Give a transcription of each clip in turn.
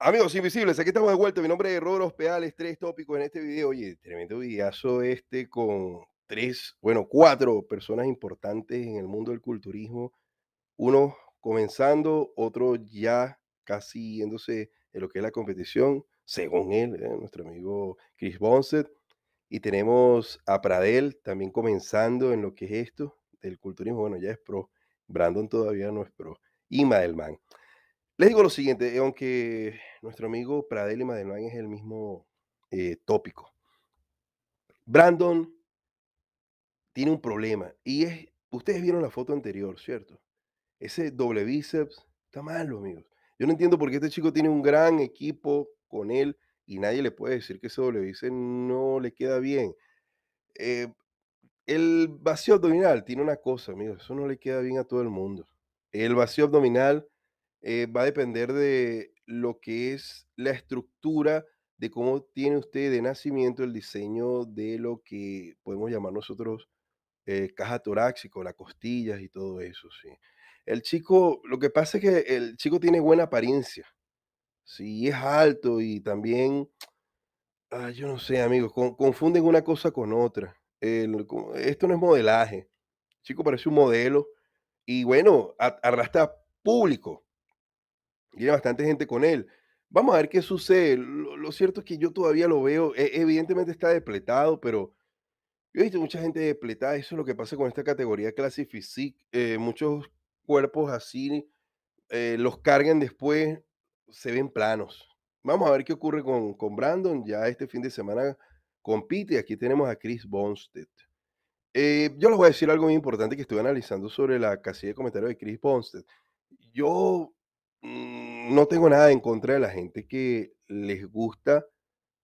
Amigos invisibles, aquí estamos de vuelta. Mi nombre es Rodros Pedales, tres tópicos en este video. Oye, tremendo videazo este con tres, bueno, cuatro personas importantes en el mundo del culturismo. uno comenzando, otro ya casi yéndose en lo que es la competición, según él, ¿eh? nuestro amigo Chris Bonset. Y tenemos a Pradel también comenzando en lo que es esto del culturismo. Bueno, ya es pro. Brandon todavía no es pro. Y Madelman. Les digo lo siguiente, aunque nuestro amigo Pradel y Madelman es el mismo eh, tópico. Brandon tiene un problema y es, ustedes vieron la foto anterior, ¿cierto? ese doble bíceps está malo, amigos. Yo no entiendo por qué este chico tiene un gran equipo con él y nadie le puede decir que ese doble bíceps no le queda bien. Eh, el vacío abdominal tiene una cosa, amigos, eso no le queda bien a todo el mundo. El vacío abdominal eh, va a depender de lo que es la estructura de cómo tiene usted de nacimiento el diseño de lo que podemos llamar nosotros eh, caja torácica, las costillas y todo eso, sí. El chico, lo que pasa es que el chico tiene buena apariencia. Sí, es alto y también, ah, yo no sé, amigos, confunden una cosa con otra. esto no es modelaje. El chico parece un modelo y bueno, arrastra público. Tiene bastante gente con él. Vamos a ver qué sucede. Lo, cierto es que yo todavía lo veo. E, evidentemente está depletado, pero yo he visto mucha gente depletada. Eso es lo que pasa con esta categoría Classic eh, muchos cuerpos así, eh, los cargan después, se ven planos. Vamos a ver qué ocurre con, con Brandon. Ya este fin de semana compite. Aquí tenemos a Chris Bonsted eh, yo les voy a decir algo muy importante que estuve analizando sobre la casilla de comentarios de Chris Bonsted Yo mm, no tengo nada en contra de la gente que les gusta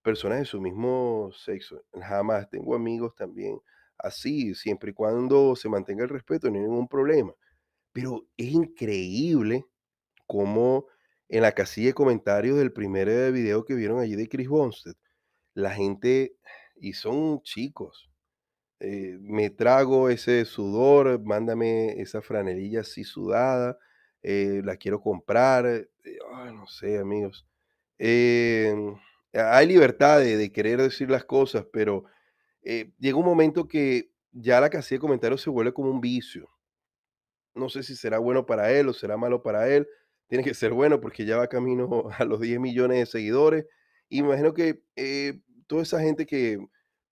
personas de su mismo sexo. Jamás tengo amigos también así, siempre y cuando se mantenga el respeto, no hay ningún problema. Pero es increíble cómo en la casilla de comentarios del primer eh, video que vieron allí de Chris Bonsted. la gente, y son chicos, eh, me trago ese sudor, mándame esa franelilla así sudada, eh, la quiero comprar, no sé amigos. hay libertad de, de, querer decir las cosas, pero llega un momento que ya la casilla de comentarios se vuelve como un vicio. No sé si será bueno para él o será malo para él. Tiene que ser bueno porque ya va camino a los 10 millones de seguidores. imagino que eh, toda esa gente que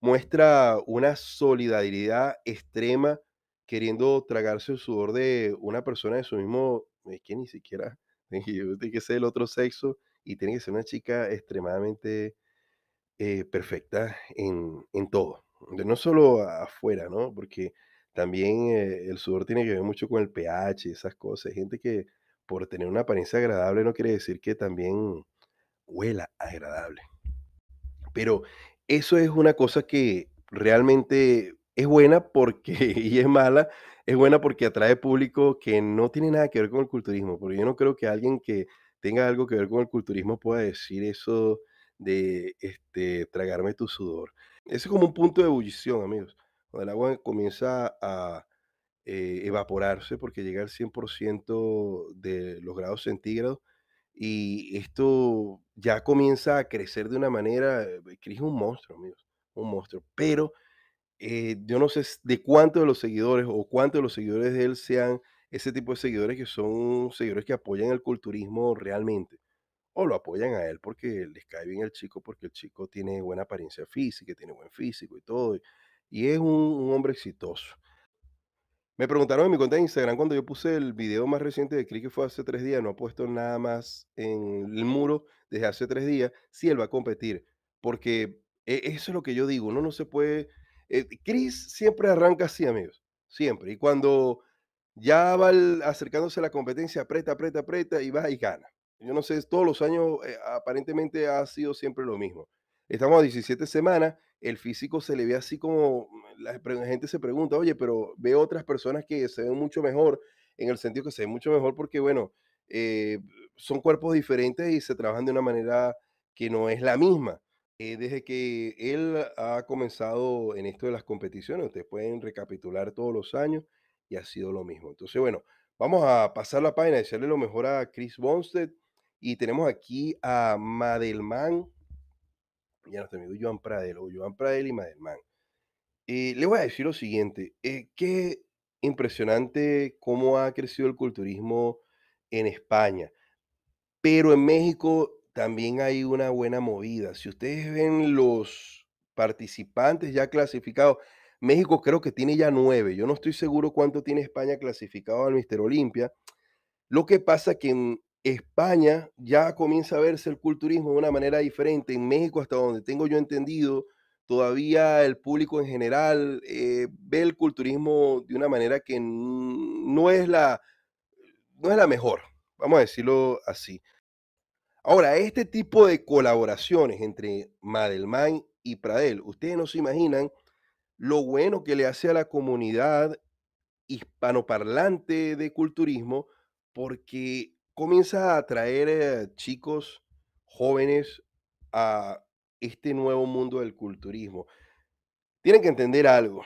muestra una solidaridad extrema queriendo tragarse el sudor de una persona de su mismo, es que ni siquiera tiene que ser el otro sexo y tiene que ser una chica extremadamente eh, perfecta en, en todo. No solo afuera, ¿no? Porque también eh, el sudor tiene que ver mucho con el pH esas cosas. gente que por tener una apariencia agradable no quiere decir que también huela agradable. Pero eso es una cosa que realmente es buena porque, y es mala, es buena porque atrae público que no tiene nada que ver con el culturismo, porque yo no creo que alguien que tenga algo que ver con el culturismo pueda decir eso de este, tragarme tu sudor. Ese es como un punto de ebullición, amigos cuando el agua comienza a eh, evaporarse porque llega al 100% de los grados centígrados y esto ya comienza a crecer de una manera, Cris eh, es un monstruo, amigos, un monstruo, pero eh, yo no sé de cuántos de los seguidores o cuántos de los seguidores de él sean ese tipo de seguidores que son seguidores que apoyan el culturismo realmente o lo apoyan a él porque les cae bien el chico, porque el chico tiene buena apariencia física, tiene buen físico y todo y es un, hombre exitoso. Me preguntaron en mi cuenta de Instagram cuando yo puse el video más reciente de que fue hace tres días, no ha puesto nada más en el muro desde hace tres días, si él va a competir, porque e, eso es lo que yo digo, No, no se puede... Eh, Cris Chris siempre arranca así, amigos, siempre, y cuando ya va acercándose a la competencia, aprieta, aprieta, aprieta y va y gana. Yo no sé, todos los años eh, aparentemente ha sido siempre lo mismo. Estamos a 17 semanas el físico se le ve así como la gente se pregunta, oye, pero veo otras personas que se ven mucho mejor, en el sentido que se ven mucho mejor porque, bueno, eh, son cuerpos diferentes y se trabajan de una manera que no es la misma. Eh, desde que él ha comenzado en esto de las competiciones, ustedes pueden recapitular todos los años y ha sido lo mismo. Entonces, bueno, vamos a pasar la página, decirle lo mejor a Chris Bonsted, y tenemos aquí a Madelman y Pradel, Pradel y eh, le voy a decir lo siguiente, eh, qué impresionante cómo ha crecido el culturismo en España, pero en México también hay una buena movida. Si ustedes ven los participantes ya clasificados, México creo que tiene ya nueve, yo no estoy seguro cuánto tiene España clasificado al Mister Olimpia. Lo que pasa que en, España ya comienza a verse el culturismo de una manera diferente. En México, hasta donde tengo yo entendido, todavía el público en general eh, ve el culturismo de una manera que no es la, no es la mejor, vamos a decirlo así. Ahora, este tipo de colaboraciones entre Madelman y Pradel, ustedes no se imaginan lo bueno que le hace a la comunidad hispanoparlante de culturismo, porque comienza a atraer eh, chicos jóvenes a este nuevo mundo del culturismo. Tienen que entender algo,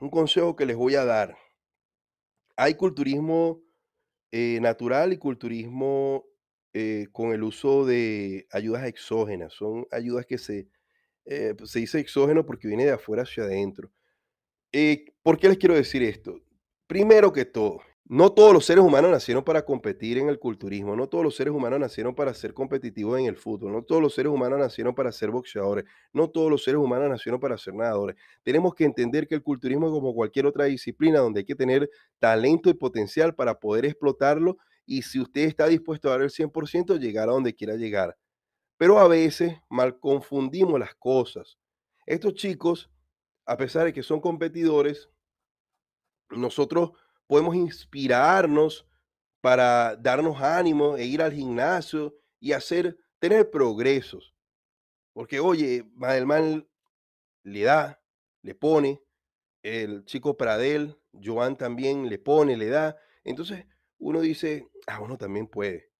un consejo que les voy a dar. Hay culturismo eh, natural y culturismo eh, con el uso de ayudas exógenas. Son ayudas que se, pues, se dice exógeno porque viene de afuera hacia adentro. ¿Por qué les quiero decir esto? Primero que todo, no todos los seres humanos nacieron para competir en el culturismo, no todos los seres humanos nacieron para ser competitivos en el fútbol, no todos los seres humanos nacieron para ser boxeadores, no todos los seres humanos nacieron para ser nadadores. Tenemos que entender que el culturismo es como cualquier otra disciplina donde hay que tener talento y potencial para poder explotarlo y si usted está dispuesto a dar el 100%, llegar a donde quiera llegar. Pero a veces mal confundimos las cosas. Estos chicos, a pesar de que son competidores, nosotros podemos inspirarnos para darnos ánimo e ir al gimnasio y hacer, tener progresos. Porque, oye, Madelman le da, le pone, el chico Pradel, Joan también le pone, le da. Entonces uno dice, ah, uno también puede.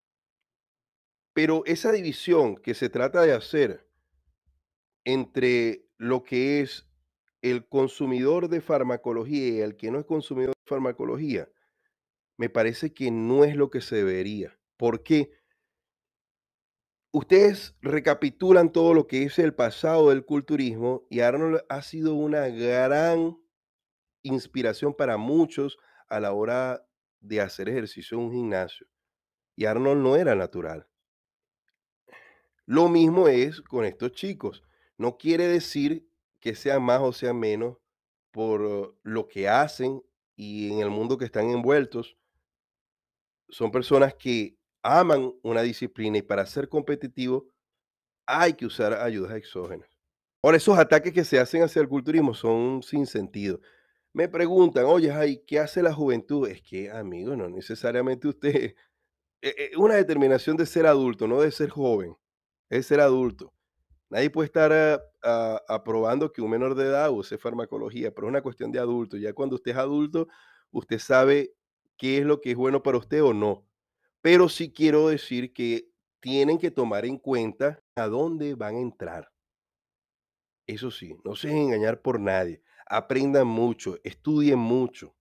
Pero esa división que se trata de hacer entre lo que es el consumidor de farmacología y el que no es consumidor de farmacología, me parece que no es lo que se debería. Porque ustedes recapitulan todo lo que es el pasado del culturismo y Arnold ha sido una gran inspiración para muchos a la hora de hacer ejercicio en un gimnasio. Y Arnold no era natural. Lo mismo es con estos chicos. No quiere decir que sean más o sean menos por oh, lo que hacen y en el mundo que están envueltos, son personas que aman una disciplina y para ser competitivo hay que usar ayudas exógenas. Ahora, esos ataques que se hacen hacia el culturismo son sin sentido. Me preguntan, oye, ¿qué hace la juventud? Es que, amigo, no necesariamente usted. E, e, una determinación de ser adulto, no de ser joven, es ser adulto. Nadie puede estar eh, aprobando que un menor de edad use farmacología, pero es una cuestión de adulto. Ya cuando usted es adulto, usted sabe qué es lo que es bueno para usted o no. Pero sí quiero decir que tienen que tomar en cuenta a dónde van a entrar. Eso sí, no se engañar por nadie. Aprendan mucho, estudien mucho,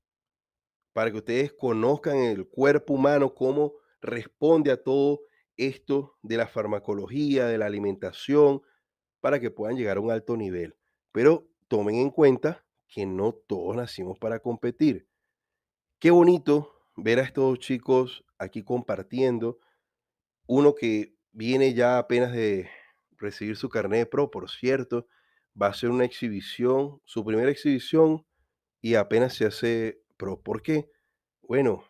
para que ustedes conozcan el cuerpo humano, cómo responde a todo esto de la farmacología, de la alimentación, para que puedan llegar a un alto nivel. Pero tomen en cuenta que no todos nacimos para competir. Qué bonito ver a estos chicos aquí compartiendo. Uno que viene ya apenas de recibir su carnet pro, por cierto, va a hacer una exhibición, su primera exhibición, y apenas se hace pro. ¿Por qué? Bueno,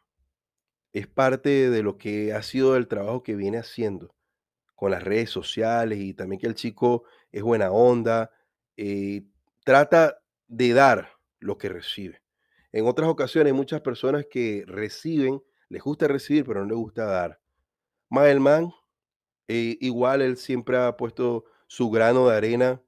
es parte de lo que ha sido el trabajo que viene haciendo con las redes sociales y también que el chico es buena onda, eh, trata de dar lo que recibe. En otras ocasiones muchas personas que reciben, les gusta recibir, pero no les gusta dar. Maelman, eh, igual él siempre ha puesto su grano de arena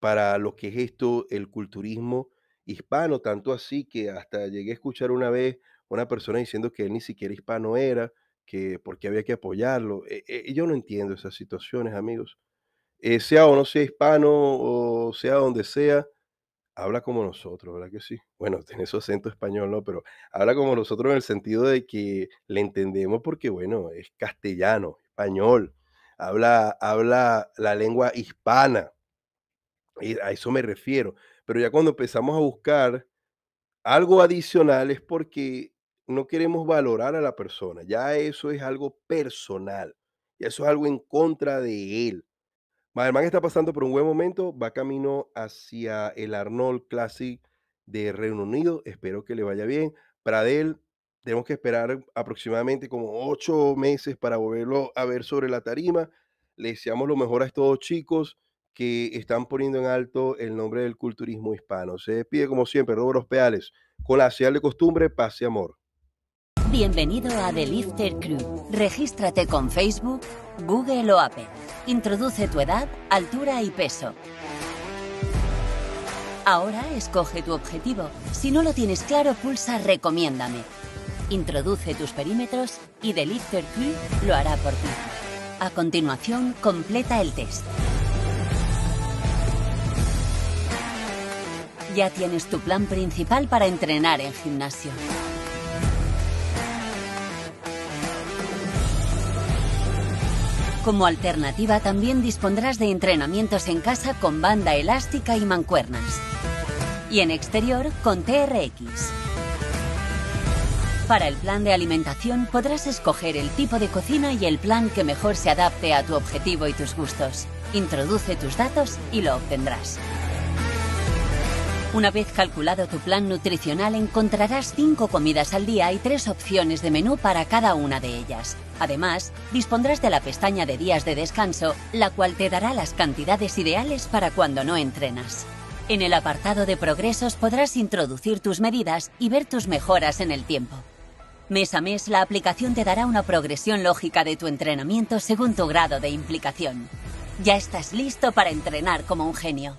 para lo que es esto, el culturismo hispano, tanto así que hasta llegué a escuchar una vez una persona diciendo que él ni siquiera hispano era, que porque había que apoyarlo. E, e, yo no entiendo esas situaciones, amigos. Eh, sea o no sea hispano o sea donde sea, habla como nosotros, ¿verdad que sí? Bueno, tiene su acento español, ¿no? Pero habla como nosotros en el sentido de que le entendemos porque, bueno, es castellano, español, habla, habla la lengua hispana. Y a eso me refiero. Pero ya cuando empezamos a buscar algo adicional es porque no queremos valorar a la persona. Ya eso es algo personal. Ya eso es algo en contra de él. Maderman está pasando por un buen momento, va camino hacia el Arnold Classic de Reino Unido, espero que le vaya bien. Pradel, tenemos que esperar aproximadamente como ocho meses para volverlo a ver sobre la tarima. Le deseamos lo mejor a estos chicos que están poniendo en alto el nombre del culturismo hispano. Se despide como siempre, Robros Peales, con la de costumbre, paz y amor. Bienvenido a The Lifter Crew. Regístrate con Facebook, Google o Apple. Introduce tu edad, altura y peso. Ahora escoge tu objetivo. Si no lo tienes claro, pulsa Recomiéndame. Introduce tus perímetros y The Lifter Crew lo hará por ti. A continuación, completa el test. Ya tienes tu plan principal para entrenar en gimnasio. Como alternativa también dispondrás de entrenamientos en casa con banda elástica y mancuernas. Y en exterior con TRX. Para el plan de alimentación podrás escoger el tipo de cocina y el plan que mejor se adapte a tu objetivo y tus gustos. Introduce tus datos y lo obtendrás. Una vez calculado tu plan nutricional encontrarás 5 comidas al día y 3 opciones de menú para cada una de ellas. Además, dispondrás de la pestaña de días de descanso, la cual te dará las cantidades ideales para cuando no entrenas. En el apartado de progresos podrás introducir tus medidas y ver tus mejoras en el tiempo. Mes a mes, la aplicación te dará una progresión lógica de tu entrenamiento según tu grado de implicación. Ya estás listo para entrenar como un genio.